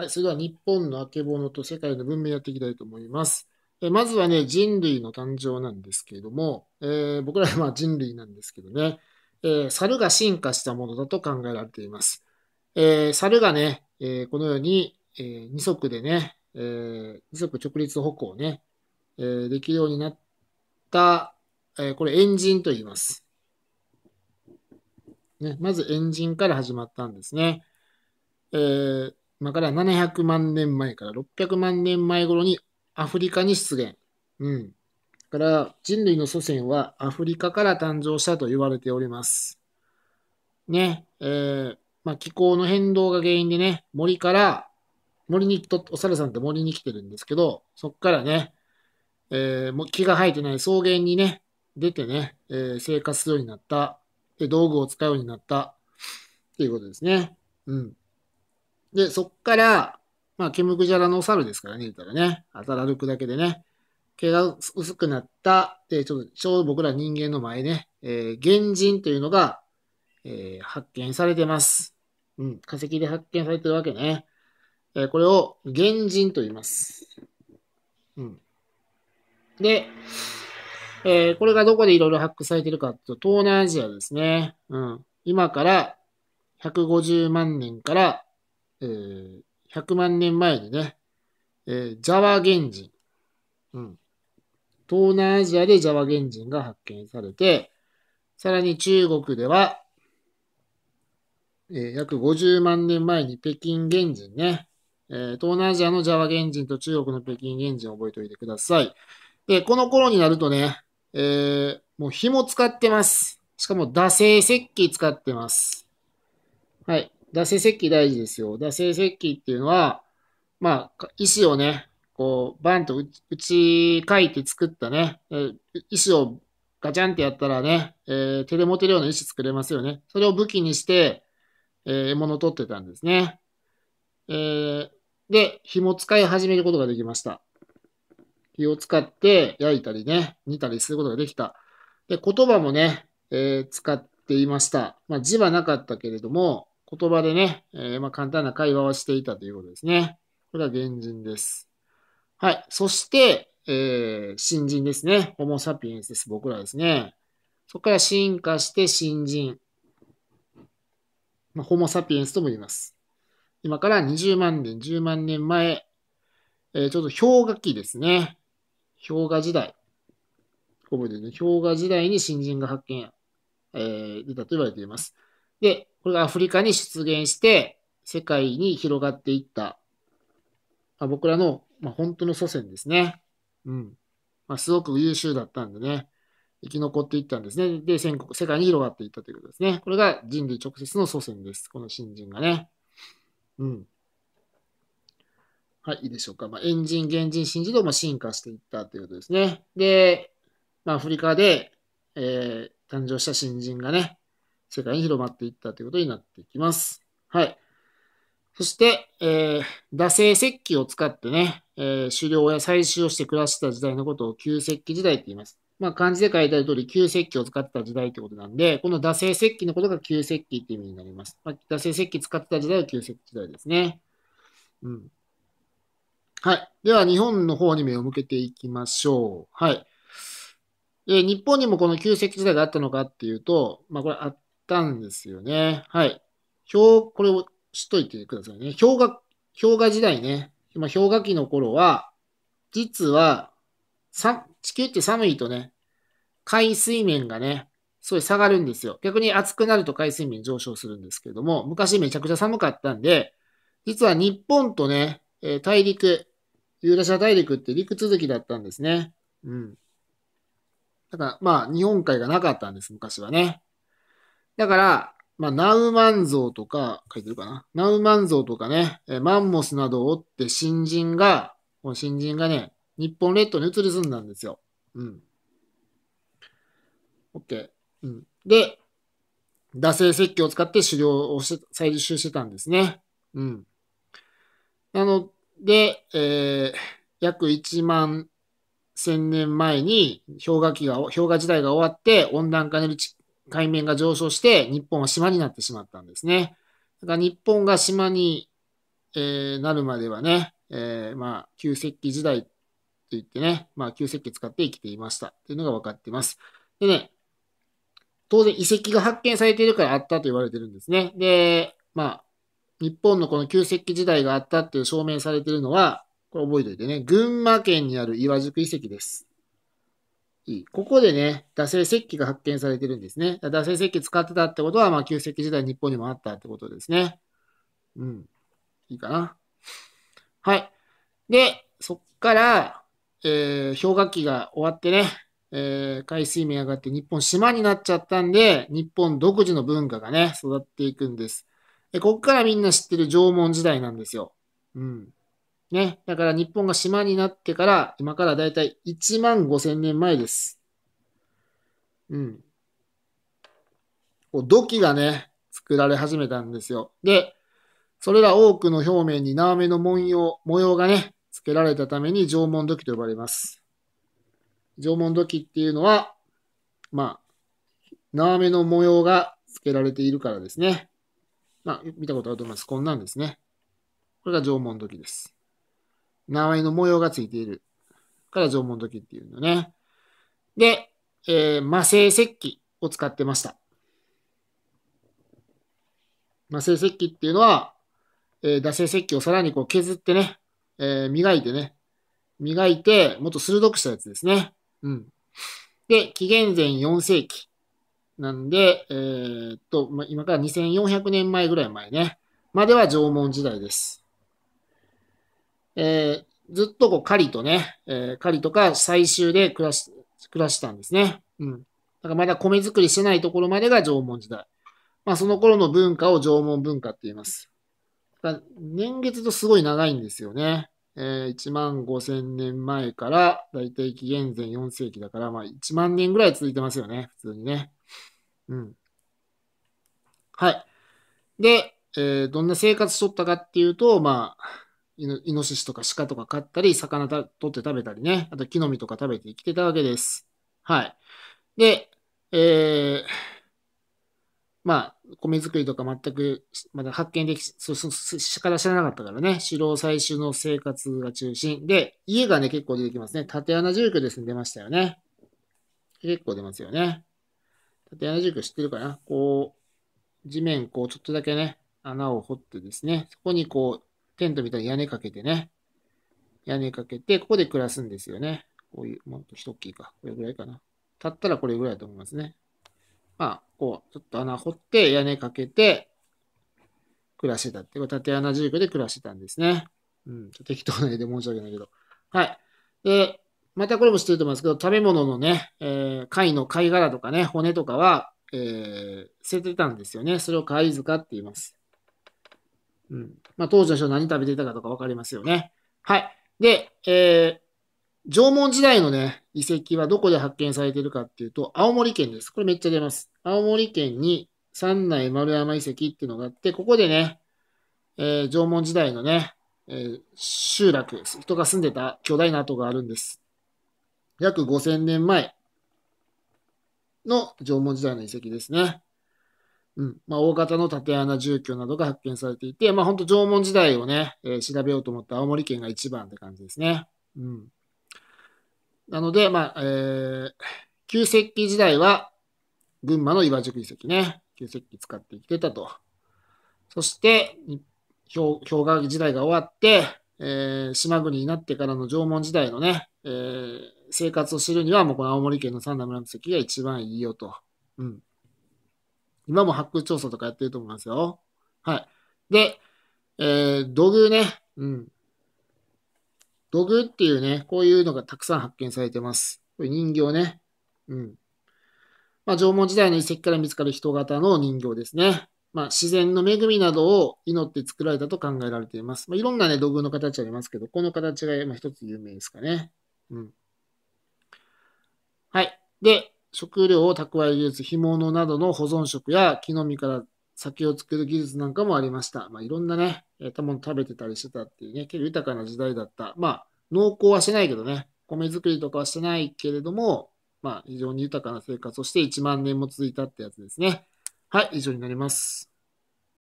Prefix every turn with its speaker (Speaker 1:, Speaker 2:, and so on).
Speaker 1: はい、それでは日本のあけぼのと世界の文明やっていきたいと思います。えまずはね、人類の誕生なんですけれども、えー、僕らはま人類なんですけどね、えー、猿が進化したものだと考えられています。えー、猿がね、えこのように、え2足でね、え2足直立歩行ね、えできるようになった、えこれエンジンと言います。ね、まずエンジンから始まったんですね。え今から700万年前から600万年前頃にアフリカに出現。うん。だから人類の祖先はアフリカから誕生したと言われております。ね、えー、まあ、気候の変動が原因でね、森から、森にと、お猿さんって森に来てるんですけど、そっからね、えー、もう木が生えてない草原にね、出てね、えー、生活するようになったで、道具を使うようになったっていうことですね。うん。で、そっから、まあ、ケムグジャラの猿ですからね、言ったらね、ら歩くだけでね、毛が薄くなった、で、ちょうどちょうど僕ら人間の前ね、えー、原人というのが、えー、発見されてます。うん、化石で発見されてるわけね。えー、これを原人と言います。うん。で、えー、これがどこでいろいろ発掘されてるかというと、東南アジアですね。うん。今から150万年からえー、100万年前にね、えー、ジャワ原人、うん、東南アジアでジャワ原人が発見されて、さらに中国では、えー、約50万年前に北京原人ね、えー、東南アジアのジャワ原人と中国の北京原人を覚えておいてください。で、この頃になるとね、えー、もう紐使ってます。しかも、惰性石器使ってます。はい。惰性石器大事ですよ。惰性石器っていうのは、まあ、石をね、こう、バンと打ち書いて作ったね、え石をガチャンってやったらね、えー、手で持てるような石作れますよね。それを武器にして、えー、獲物を取ってたんですね。えー、で、火も使い始めることができました。火を使って焼いたりね、煮たりすることができた。で、言葉もね、えー、使っていました。まあ、字はなかったけれども、言葉でね、えー、まあ、簡単な会話をしていたということですね。これは原人です。はい。そして、えー、新人ですね。ホモ・サピエンスです。僕らですね。そこから進化して新人。まあ、ホモ・サピエンスとも言います。今から20万年、10万年前、えー、ちょうど氷河期ですね。氷河時代。覚えてるね。氷河時代に新人が発見、えー、出たと言われています。で、これがアフリカに出現して、世界に広がっていった、まあ、僕らの、まあ、本当の祖先ですね。うん。まあ、すごく優秀だったんでね、生き残っていったんですね。で、全国、世界に広がっていったということですね。これが人類直接の祖先です。この新人がね。うん。はい、いいでしょうか。まあ、エンジン、原人、新人とも進化していったということですね。で、まあ、アフリカで、えー、誕生した新人がね、世界に広まっていったということになっていきます。はい。そして、えー、惰性石器を使ってね、えー、狩猟や採集をして暮らした時代のことを旧石器時代って言います。まあ、漢字で書いてある通り、旧石器を使ってた時代ってことなんで、この惰性石器のことが旧石器って意味になります。まあ、惰性石器使ってた時代は旧石器時代ですね。うん。はい。では、日本の方に目を向けていきましょう。はい。で、日本にもこの旧石器時代があったのかっていうと、まあ、これあったんですよね。はい。氷、これを知っといてくださいね。氷河、氷河時代ね。今、氷河期の頃は、実は、さ、地球って寒いとね、海水面がね、すごい下がるんですよ。逆に暑くなると海水面上昇するんですけども、昔めちゃくちゃ寒かったんで、実は日本とね、え大陸、ユーラシア大陸って陸続きだったんですね。うん。だから、まあ、日本海がなかったんです、昔はね。だから、まあ、ナウマンゾウとか、書いてるかな。ナウマンゾウとかね、マンモスなどを追って新人が、この新人がね、日本列島に移り住んだんですよ。うん。OK。うん、で、惰性石器を使って狩猟をして、採集してたんですね。うん。なので、えー、約1万1000年前に氷河期が、氷河時代が終わって温暖化により地海面が上昇して、日本は島になってしまったんですね。だから日本が島に、えー、なるまではね、えー、まあ、旧石器時代と言ってね、まあ、旧石器使って生きていましたっていうのが分かっています。でね、当然遺跡が発見されているからあったと言われてるんですね。で、まあ、日本のこの旧石器時代があったっていう証明されているのは、これ覚えておいてね、群馬県にある岩宿遺跡です。いい。ここでね、惰性石器が発見されてるんですね。惰性石器使ってたってことは、まあ、旧石器時代日本にもあったってことですね。うん。いいかな。はい。で、そっから、えー、氷河期が終わってね、えー、海水面上がって日本島になっちゃったんで、日本独自の文化がね、育っていくんです。で、こっからみんな知ってる縄文時代なんですよ。うん。ね。だから日本が島になってから、今からだいたい1万5000年前です。うん。こう土器がね、作られ始めたんですよ。で、それら多くの表面に縄目の文様、模様がね、付けられたために縄文土器と呼ばれます。縄文土器っていうのは、まあ、縄目の模様が付けられているからですね。まあ、見たことあると思います。こんなんですね。これが縄文土器です。名前の模様がついているから縄文土器っていうのね。で、えー、魔性石器を使ってました。魔性石器っていうのは、えー、惰性石器をさらにこう削ってね、えー、磨いてね、磨いて、もっと鋭くしたやつですね。うん。で、紀元前4世紀なんで、えー、っと、ま今から2400年前ぐらい前ね、までは縄文時代です。えー、ずっとこう狩りとね、えー、狩りとか採集で暮らし、暮らしたんですね。うん。だからまだ米作りしてないところまでが縄文時代。まあその頃の文化を縄文文化って言います。年月とすごい長いんですよね。えー、1万5000年前から、だいたい紀元前4世紀だから、まあ1万年ぐらい続いてますよね、普通にね。うん。はい。で、えー、どんな生活しとったかっていうと、まあ、イノイノシシとか鹿とか飼ったり、魚た取って食べたりね、あと木の実とか食べて生きてたわけです。はい。で、えー、まあ、米作りとか全くまだ発見でき、そそ仕ら知らなかったからね、狩猟採集の生活が中心。で、家がね、結構出てきますね。縦穴住居ですね、出ましたよね。結構出ますよね。縦穴住居知ってるかなこう、地面、こう、ちょっとだけね、穴を掘ってですね、そこにこう、テントみたいに屋根かけてね。屋根かけて、ここで暮らすんですよね。こういう、もっと一大きいか。これぐらいかな。立ったらこれぐらいだと思いますね。まあ、こう、ちょっと穴掘って屋根かけて、暮らしてたって、これ縦穴住居で暮らしてたんですね。うん、適当な絵で申し訳ないけど。はい。で、またこれも知ってると思いますけど、食べ物のね、えー、貝の貝殻とかね、骨とかは、えー、捨ててたんですよね。それを貝塚って言います。うん。まあ、当時の人は何食べてたかとか分かりますよね。はい。で、えー、縄文時代のね、遺跡はどこで発見されているかっていうと、青森県です。これめっちゃ出ます。青森県に三内丸山遺跡っていうのがあって、ここでね、えー、縄文時代のね、えー、集落です。人が住んでた巨大な跡があるんです。約5000年前の縄文時代の遺跡ですね。うん、まあ、大型の竪穴住居などが発見されていて、まあ、本当縄文時代をね、えー、調べようと思った青森県が一番って感じですね。うん。なので、まあ、えー、旧石器時代は、群馬の岩宿遺跡ね、旧石器使ってきてたと。そして、氷氷河時代が終わって、えー、島国になってからの縄文時代のね、えー、生活を知るには、もうこの青森県の三田村の遺跡が一番いいよと。うん。今も発掘調査とかやってると思いますよ。はい。で、えー、土偶ね。うん。土偶っていうね、こういうのがたくさん発見されてます。これ人形ね。うん。まあ、縄文時代の遺跡から見つかる人型の人形ですね。まあ、自然の恵みなどを祈って作られたと考えられています。まあ、いろんなね、土偶の形ありますけど、この形が一つ有名ですかね。うん。はい。で、食料を蓄える技術、干物などの保存食や木の実から酒を作る技術なんかもありました。まあ、いろんなね、えたもの食べてたりしてたっていうね、結構豊かな時代だった。まあ、農耕はしてないけどね、米作りとかはしてないけれども、まあ、非常に豊かな生活をして1万年も続いたってやつですね。はい、以上になります。